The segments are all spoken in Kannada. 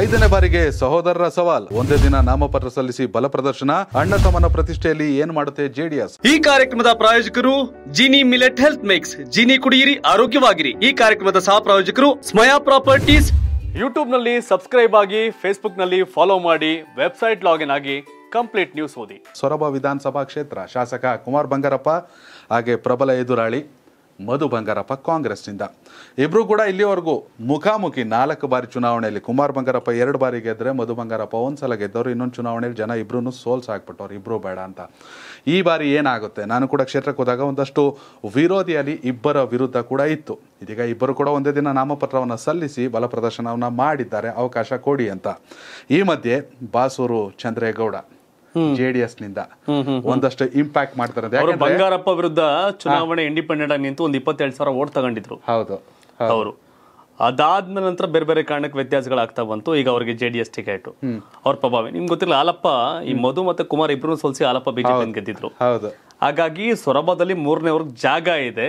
ಐದನೇ ಬಾರಿಗೆ ಸಹೋದರರ ಸವಾಲ್ ಒಂದೇ ದಿನ ನಾಮಪತ್ರ ಸಲ್ಲಿಸಿ ಬಲ ಪ್ರದರ್ಶನ ಅಣ್ಣ ತಮ್ಮನ ಪ್ರತಿಷ್ಠೆಯಲ್ಲಿ ಏನ್ ಮಾಡುತ್ತೆ ಜೆಡಿಎಸ್ ಈ ಕಾರ್ಯಕ್ರಮದ ಪ್ರಾಯೋಜಕರು Jeeni millet health mix Jeeni ಕುಡಿಯಿರಿ ಆರೋಗ್ಯವಾಗಿರಿ ಈ ಕಾರ್ಯಕ್ರಮದ ಸಹ ಪ್ರಾಯೋಜಕರು ಸ್ಮಯಾ ಪ್ರಾಪರ್ಟೀಸ್ ಯೂಟ್ಯೂಬ್ ನಲ್ಲಿ ಸಬ್ಸ್ಕ್ರೈಬ್ ಆಗಿ ಫೇಸ್ಬುಕ್ ನಲ್ಲಿ ಫಾಲೋ ಮಾಡಿ ವೆಬ್ಸೈಟ್ ಲಾಗಿನ್ ಆಗಿ ಕಂಪ್ಲೀಟ್ ನ್ಯೂಸ್ ಓದಿ ಸೊರಬ ವಿಧಾನಸಭಾ ಕ್ಷೇತ್ರ ಶಾಸಕ ಕುಮಾರ್ ಬಂಗಾರಪ್ಪ ಹಾಗೆ ಪ್ರಬಲ ಎದುರಾಳಿ ಮಧು ಬಂಗಾರಪ್ಪ ಕಾಂಗ್ರೆಸ್ನಿಂದ ಇಬ್ಬರು ಕೂಡ ಇಲ್ಲಿವರೆಗೂ ಮುಖಾಮುಖಿ ನಾಲ್ಕು ಬಾರಿ ಚುನಾವಣೆಯಲ್ಲಿ ಕುಮಾರ್ ಬಂಗಾರಪ್ಪ ಎರಡು ಬಾರಿ ಗೆದ್ದರೆ ಮಧು ಬಂಗಾರಪ್ಪ ಒಂದು ಸಲ ಗೆದ್ದವರು ಇನ್ನೊಂದು ಚುನಾವಣೆಯಲ್ಲಿ ಜನ ಇಬ್ಬರೂ ಸೋಲ್ಸ್ ಹಾಕ್ಬಿಟ್ಟವ್ರು ಇಬ್ಬರು ಬೇಡ ಅಂತ ಈ ಬಾರಿ ಏನಾಗುತ್ತೆ ನಾನು ಕೂಡ ಕ್ಷೇತ್ರಕ್ಕೆ ಹೋದಾಗ ಒಂದಷ್ಟು ವಿರೋಧಿಯಲ್ಲಿ ಇಬ್ಬರ ವಿರುದ್ಧ ಕೂಡ ಇತ್ತು ಇದೀಗ ಇಬ್ಬರು ಕೂಡ ಒಂದೇ ದಿನ ನಾಮಪತ್ರವನ್ನು ಸಲ್ಲಿಸಿ ಬಲ ಪ್ರದರ್ಶನವನ್ನು ಮಾಡಿದ್ದಾರೆ ಅವಕಾಶ ಕೊಡಿ ಅಂತ ಈ ಮಧ್ಯೆ Basur Chandregowda J D S ನಿಂದ ಒಂದಷ್ಟು ಇಂಪ್ಯಾಕ್ಟ್ ಮಾಡ್ತಾರೆ ಬಂಗಾರಪ್ಪ ವಿರುದ್ಧ ಚುನಾವಣೆ ಇಂಡಿಪೆಂಡೆಂಟ್ ಆಗಿ ನಿಂತು ಒಂದು ಇಪ್ಪತ್ತೆರಡು ಸಾವಿರ ಓಟ್ ತಗೊಂಡಿದ್ರು ಹೌದು ಅವರು ಅದಾದ ನಂತರ ಬೇರೆ ಬೇರೆ ಕಾರಣಕ್ಕೆ ವ್ಯತ್ಯಾಸಗಳಾಗ್ತಾ ಬಂತು ಈಗ ಅವರಿಗೆ ಜೆ ಡಿ ಎಸ್ ಟಿಕೆಟ್ ಅವ್ರ ಪ್ರಭಾವ ನಿಮ್ಗೆ ಗೊತ್ತಿಲ್ಲ ಆಲಪ್ಪ ಈ ಮಧು ಮತ್ತೆ ಕುಮಾರ್ ಇಬ್ಬರು ಸೋಲ್ಸಿ ಆಲಪ್ಪ ಬಿಜೆಪಿ ಗೆದ್ದಿದ್ರು ಹಾಗಾಗಿ ಸೊರಬದಲ್ಲಿ ಮೂರನೇ ಅವ್ರಿಗೆ ಜಾಗ ಇದೆ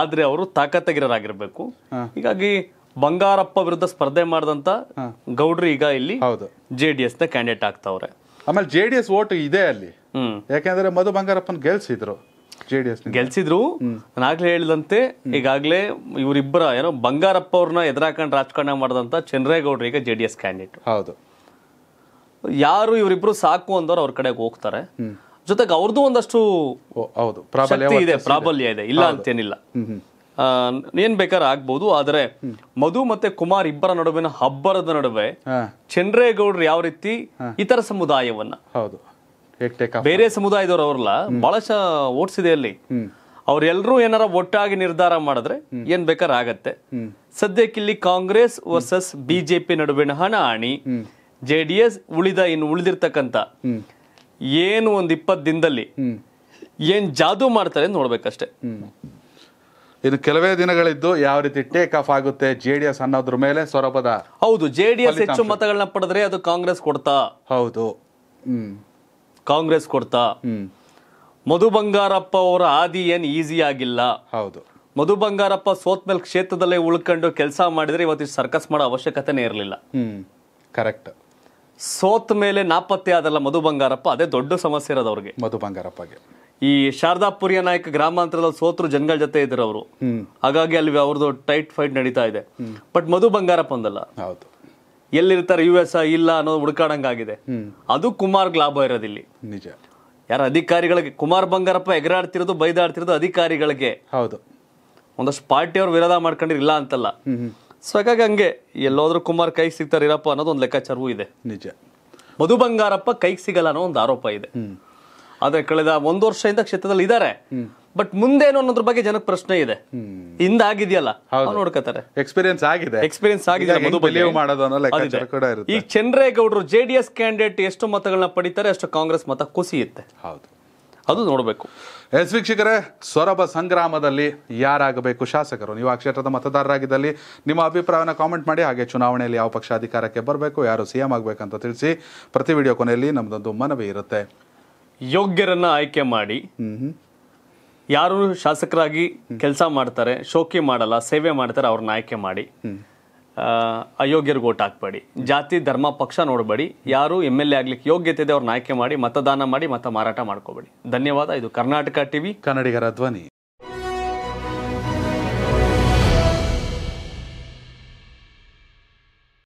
ಆದ್ರೆ ಅವರು ತಾಕತ್ತಗಿರರಾಗಿರ್ಬೇಕು ಹೀಗಾಗಿ ಬಂಗಾರಪ್ಪ ವಿರುದ್ಧ ಸ್ಪರ್ಧೆ ಮಾಡಿದಂತ ಗೌಡ್ರು ಈಗ ಇಲ್ಲಿ ಜೆ ಡಿ ಎಸ್ ನ ಕ್ಯಾಂಡಿಡೇಟ್ ಆಗ್ತಾವ್ರೆ ಆಮೇಲೆ ಜೆ ಡಿ ಎಸ್ ಓಟ್ ಇದೆ ಅಲ್ಲಿ ಯಾಕೆಂದ್ರೆ ಮಧು ಬಂಗಾರಪ್ಪನ ಗೆಲ್ಸಿದ್ರು ಜೆ ಡಿ ಎಸ್ ಗೆಲ್ಸಿದ್ರು ನಾಗ್ಲೇ ಹೇಳಿದಂತೆ ಈಗಾಗಲೇ ಇವರಿಬ್ಬರ ಏನೋ ಬಂಗಾರಪ್ಪ ಅವ್ರನ್ನ ಎದುರಾಕೊಂಡು ರಾಜಕಾರಣ ಮಾಡಿದಂತ ಚಂದ್ರೇಗೌಡ್ರು ಈಗ ಜೆ ಡಿ ಎಸ್ ಕ್ಯಾಂಡಿಡೇಟ್ ಹೌದು ಯಾರು ಇವರಿಬ್ರು ಸಾಕು ಅಂದವರು ಅವ್ರ ಕಡೆಗೆ ಹೋಗ್ತಾರೆ ಜೊತೆಗೆ ಅವ್ರದ್ದು ಒಂದಷ್ಟು ಹೌದು ಪ್ರಾಬಲ್ಯ ಇದೆ ಪ್ರಾಬಲ್ಯ ಇದೆ ಇಲ್ಲ ಅಂತೇನಿಲ್ಲ ಏನ್ ಬೇಕಾದ್ರೆ ಆಗ್ಬಹುದು ಆದ್ರೆ ಮಧು ಮತ್ತೆ ಕುಮಾರ್ ಇಬ್ಬರ ನಡುವಿನ ಹಬ್ಬರದ ನಡುವೆ ಚಂದ್ರೇಗೌಡ್ರ ಯಾವ ರೀತಿ ಇತರ ಸಮುದಾಯವನ್ನ ಬೇರೆ ಸಮುದಾಯದವರು ಅವರಲ್ಲ ಬಹಳಷ್ಟು ಓಟ್ಸ್ ಅಲ್ಲಿ ಅವ್ರೆಲ್ಲರೂ ಏನಾರ ಒಟ್ಟಾಗಿ ನಿರ್ಧಾರ ಮಾಡಿದ್ರೆ ಏನ್ ಬೇಕಾದ್ರೆ ಆಗತ್ತೆ ಇಲ್ಲಿ ಕಾಂಗ್ರೆಸ್ ವರ್ಸಸ್ ಬಿಜೆಪಿ ನಡುವಿನ ಹಣಾಹಣಿ ಜೆ ಡಿ ಎಸ್ ಉಳಿದ ಇನ್ನು ಉಳಿದಿರ್ತಕ್ಕಂತ ಏನು ಒಂದ್ ಇಪ್ಪತ್ತು ದಿನದಲ್ಲಿ ಏನ್ ಜಾದೂ ಮಾಡ್ತಾರೆ ನೋಡ್ಬೇಕಷ್ಟೇ ಇನ್ನು ಕೆಲವೇ ದಿನಗಳಿದ್ದು ಯಾವ ರೀತಿ ಟೇಕ್ ಆಫ್ ಆಗುತ್ತೆ ಜೆ ಡಿ ಎಸ್ ಅನ್ನೋದ್ರ ಮೇಲೆ ಸೊರಬದ ಹೌದು ಜೆ ಡಿ ಎಸ್ ಹೆಚ್ಚು ಮತಗಳನ್ನ ಪಡೆದ್ರೆ ಅದು ಕಾಂಗ್ರೆಸ್ ಕೊಡ್ತಾ ಹೌದು ಕಾಂಗ್ರೆಸ್ ಕೊಡ್ತಾ ಹ್ಮ್ ಮಧು ಬಂಗಾರಪ್ಪ ಅವರ ಆದಿ ಏನ್ ಈಸಿ ಆಗಿಲ್ಲ ಹೌದು ಮಧು ಬಂಗಾರಪ್ಪ ಸೋತ್ ಮೇಲೆ ಕ್ಷೇತ್ರದಲ್ಲೇ ಉಳ್ಕೊಂಡು ಕೆಲಸ ಮಾಡಿದ್ರೆ ಇವತ್ತು ಸರ್ಕಸ್ ಮಾಡೋ ಅವಶ್ಯಕತೆನೇ ಇರಲಿಲ್ಲ ಹ್ಮ್ ಕರೆಕ್ಟ್ ಸೋತ್ ಮೇಲೆ ನಾಪತ್ತೆ ಆದಲ್ಲ ಮಧು ಬಂಗಾರಪ್ಪ ಅದೇ ದೊಡ್ಡ ಸಮಸ್ಯೆ ಇರೋದು ಅವ್ರಿಗೆ ಮಧು ಬಂಗಾರಪ್ಪಗೆ ಈ ಶಾರದಾಪುರಿಯ ನಾಯಕ ಗ್ರಾಮಾಂತರದಲ್ಲಿ ಸೋತರು ಜನಗಳ ಜೊತೆ ಇದ್ರು ಅವರು ಹಾಗಾಗಿ ಅಲ್ಲಿ ಅವ್ರದ್ದು ಟೈಟ್ ಫೈಟ್ ನಡೀತಾ ಇದೆ ಬಟ್ ಮಧು ಬಂಗಾರಪ್ಪ ಒಂದಲ್ಲ ಎಲ್ಲಿರ್ತಾರೆ ಯು ಎಸ್ ಇಲ್ಲ ಅನ್ನೋದು ಹುಡ್ಕಾಡಂಗಾಗಿದೆ ಅದು ಕುಮಾರ್ ಲಾಭ ಇರೋದಿಲ್ಲಿ ನಿಜ ಯಾರ ಅಧಿಕಾರಿಗಳಿಗೆ ಕುಮಾರ್ ಬಂಗಾರಪ್ಪ ಎಗರಾಡ್ತಿರೋದು ಬೈದಾಡ್ತಿರೋದು ಅಧಿಕಾರಿಗಳಿಗೆ ಹೌದು ಒಂದಷ್ಟು ಪಾರ್ಟಿ ಪಾರ್ಟಿಯವ್ರು ವಿರೋಧ ಇಲ್ಲ ಅಂತಲ್ಲ ಸೊ ಹಾಗಾಗಿ ಹಂಗೆ ಎಲ್ಲೋದ್ರೂ ಕುಮಾರ್ ಕೈಗೆ ಸಿಗ್ತಾರಿರಪ್ಪ ಅನ್ನೋದು ಒಂದು ಲೆಕ್ಕಾಚಾರವೂ ಇದೆ ನಿಜ ಮಧು ಬಂಗಾರಪ್ಪ ಕೈಗೆ ಸಿಗಲ್ಲ ಅನ್ನೋ ಒಂದು ಆರೋಪ ಇದೆ ಆದರೆ ಕಳೆದ ಒಂದು ವರ್ಷದಿಂದ ಕ್ಷೇತ್ರದಲ್ಲಿ ಇದ್ದಾರೆ ಬಟ್ ಮುಂದೇನು ಅನ್ನೋದ್ರ ಬಗ್ಗೆ ಜನಕ್ಕೆ ಪ್ರಶ್ನೆ ಇದೆ ಆಗಿದೆಯಲ್ಲ ನೋಡ್ಕೋತಾರೆ ಎಕ್ಸ್ಪೀರಿಯನ್ಸ್ ಆಗಿದೆ ಎಕ್ಸ್ಪೀರಿಯನ್ಸ್ ಆಗಿದೆ ಈ ಚಂದ್ರೇಗೌಡರು ಜೆ ಡಿ ಎಸ್ ಕ್ಯಾಂಡಿಡೇಟ್ ಎಷ್ಟು ಮತಗಳನ್ನ ಪಡಿತಾರೆ ಅಷ್ಟು ಕಾಂಗ್ರೆಸ್ ಮತ ಕುಸಿಯುತ್ತೆ ಹೌದು ಅದು ನೋಡಬೇಕು ಎಸ್ ವೀಕ್ಷಕರೇ ಸೊರಬ ಸಂಗ್ರಾಮದಲ್ಲಿ ಯಾರಾಗಬೇಕು ಶಾಸಕರು ನೀವು ಆ ಕ್ಷೇತ್ರದ ಮತದಾರರಾಗಿದ್ದಲ್ಲಿ ನಿಮ್ಮ ಅಭಿಪ್ರಾಯವನ್ನು ಕಾಮೆಂಟ್ ಮಾಡಿ ಹಾಗೆ ಚುನಾವಣೆಯಲ್ಲಿ ಯಾವ ಪಕ್ಷ ಅಧಿಕಾರಕ್ಕೆ ಬರಬೇಕು ಯಾರು ಸಿ ಎಂ ಅಂತ ತಿಳಿಸಿ ಪ್ರತಿ ವಿಡಿಯೋ ಕೊನೆಯಲ್ಲಿ ನಮ್ಮದೊಂದು ಮನವಿ ಇರುತ್ತೆ ಯೋಗ್ಯರನ್ನ ಆಯ್ಕೆ ಮಾಡಿ ಯಾರು ಶಾಸಕರಾಗಿ ಕೆಲಸ ಮಾಡ್ತಾರೆ ಶೋಕಿ ಮಾಡಲ್ಲ ಸೇವೆ ಮಾಡ್ತಾರೆ ಅವ್ರನ್ನ ಆಯ್ಕೆ ಮಾಡಿ ಅಯೋಗ್ಯರಿಗೆ ಓಟ್ ಹಾಕ್ಬೇಡಿ ಜಾತಿ ಧರ್ಮ ಪಕ್ಷ ನೋಡಬೇಡಿ ಯಾರು ಎಮ್ ಎಲ್ ಎ ಆಗ್ಲಿಕ್ಕೆ ಯೋಗ್ಯತೆ ಇದೆ ಅವ್ರನ್ನ ಆಯ್ಕೆ ಮಾಡಿ ಮತದಾನ ಮಾಡಿ ಮತ ಮಾರಾಟ ಮಾಡ್ಕೋಬೇಡಿ ಧನ್ಯವಾದ ಇದು ಕರ್ನಾಟಕ ಟಿವಿ ಕನ್ನಡಿಗರ ಧ್ವನಿ